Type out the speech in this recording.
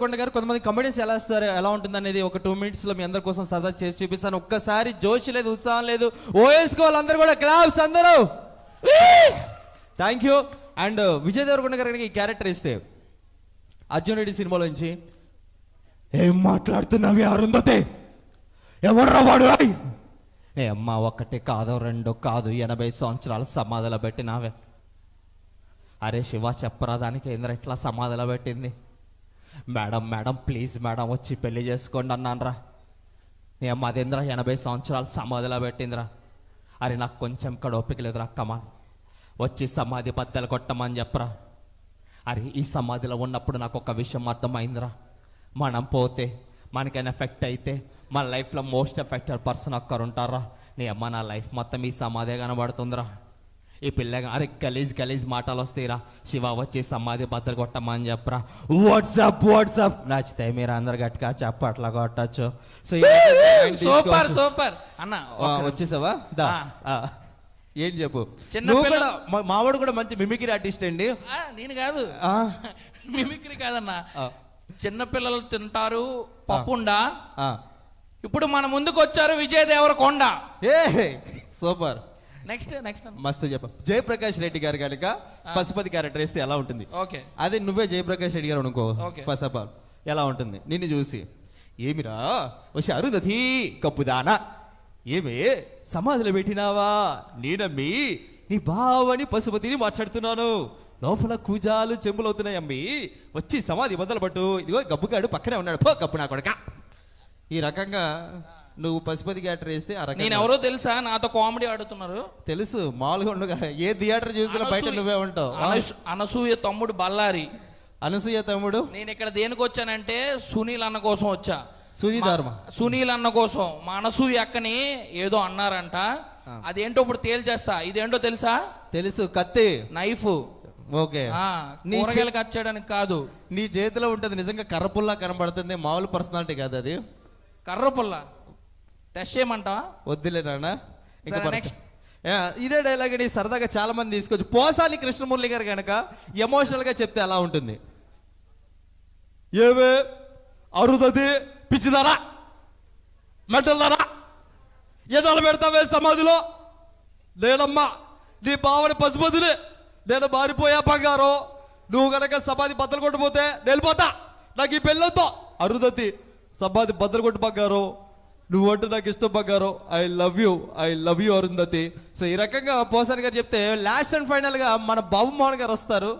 కొండ గారు కొంతమంది కమెడియన్స్ ఎలా వస్తారు ఎలా ఉంటుంది అనేది ఒక టూ లో మీ అందరి కోసం సరదా చేసి చూపిస్తాను ఒక్కసారి జోష్ లేదు ఉత్సాహం లేదు ఓఎస్కో వాళ్ళందరూ కూడా క్లాప్స్ అందరూ thank you and Vijay Deverakonda garu ఈ క్యారెక్టర్ ఇస్తే అర్జున్ రెడ్డి సినిమాలో నుంచి ఏం మాట్లాడుతున్నావి అరుంధతే ఎవర్రా వాడు ఏ అమ్మ ఒకటి కాదు రెండు కాదు ఎనభై సంవత్సరాలు సమాధిలో పెట్టినావే అరే శివ చెప్పరా దానికి ఏంద్ర ఇట్లా సమాధిలో పెట్టింది మేడం మేడం ప్లీజ్ మేడం వచ్చి పెళ్లి చేసుకోండి అన్నానరా నేను మదేంద్ర ఎనభై సంవత్సరాలు సమాధిలో పెట్టిందిరా అరే నాకు కొంచెం ఇక్కడ ఓపిక లేదురా కమాన్ వచ్చి సమాధి బద్దలు కొట్టమని చెప్పరా అరే ఈ సమాధిలో ఉన్నప్పుడు నాకు ఒక విషయం అర్థమైందిరా మనం పోతే మనకైనా ఎఫెక్ట్ అయితే మన లైఫ్లో మోస్ట్ ఎఫెక్టెడ్ పర్సన్ ఒక్కరు ఉంటారా నీ అమ్మ నా లైఫ్ మొత్తం ఈ సమాధే కనబడుతుందిరా ఈ పిల్లగా అరే గలీజ్ గలీజ్ మాటలు వస్తాయిరా శివ వచ్చి సమాధి బద్దలు కొట్టమా అని చెప్పరా వాట్సాప్ వాట్సాప్ నచ్చితే మీరు అందరు గట్టిగా చప్పట్లా కొట్టచ్చు సూపర్ సూపర్ అన్న వచ్చేసావా దా ఏం చెప్పు నువ్వు కూడా మావాడు కూడా మంచి మిమిక్రీ ఆర్టిస్ట్ అండి నేను కాదు మిమిక్రీ కాదన్నా చిన్నపిల్లలు తింటారు పప్పుండా ఇప్పుడు మన ముందుకు వచ్చారు విజయ్ కొండ ఏ సూపర్ నెక్స్ట్ నెక్స్ట్ మస్తు చెప్ప జయప్రకాష్ రెడ్డి గారు కనుక పశుపతి క్యారెక్టర్ వేస్తే ఎలా ఉంటుంది ఓకే అదే నువ్వే జయప్రకాష్ రెడ్డి గారు అనుకో ఫస్ట్ ఆఫ్ ఆల్ ఎలా ఉంటుంది నిన్ను చూసి ఏమిరా వచ్చి అరుంధతి కప్పుదానా ఏమే సమాధిలో పెట్టినావా నేనమ్మి నీ బావని పశుపతిని మాట్లాడుతున్నాను లోపల కూజాలు అవుతున్నాయి అమ్మి వచ్చి సమాధి మొదలు పట్టు ఇదిగో గబ్బుగాడు పక్కనే ఉన్నాడు పో గబ్బు నా కొడక ఈ రకంగా నువ్వు పశుపతి థియేటర్ వేస్తే నేను ఎవరో తెలుసా నాతో కామెడీ ఆడుతున్నారు తెలుసు మామూలుగా ఉండగా ఏ థియేటర్ చూసినా బయట నువ్వే ఉంటావు అనసూయ తమ్ముడు బల్లారి అనసూయ తమ్ముడు నేను ఇక్కడ దేనికి వచ్చానంటే సునీల్ అన్న కోసం వచ్చా సునీధర్మ సునీల్ అన్న కోసం మా అనసూయ అక్కని ఏదో అన్నారంట అదేంటో ఇప్పుడు తేల్చేస్తా ఇదేంటో తెలుసా తెలుసు కత్తి నైఫ్ ఓకే కూరగాయలకు వచ్చేయడానికి కాదు నీ చేతిలో ఉంటది నిజంగా కర్రపుల్లా కనబడుతుంది మామూలు పర్సనాలిటీ కాదు అది కర్రపుల్లా టెస్ట్ చేయమంటావా వద్దులే నాన్న ఇంకా నెక్స్ట్ ఇదే డైలాగ్ అని సరదాగా చాలా మంది తీసుకోవచ్చు పోసాని కృష్ణమురళి గారు కనుక ఎమోషనల్ గా చెప్తే ఎలా ఉంటుంది ఏవే అరుదది పిచ్చిదారా మెటల్దారా ఎడలు పెడతావే సమాధిలో లేడమ్మా నీ బావని పసుపదులే నేను మారిపోయా బంగారు నువ్వు గనక సమాధి బద్దలు నేను వెళ్ళిపోతా నాకు ఈ పెళ్ళతో అరుదతి సమాధి బద్దలు కొట్టు బంగారు నువ్వు అంటే నాకు ఇష్టం బగ్గారు I love you I love you Arundhati so ఈ రకంగా పోసాని గారు చెప్తే లాస్ట్ అండ్ ఫైనల్గా మన బాబు మోహన్ గారు వస్తారు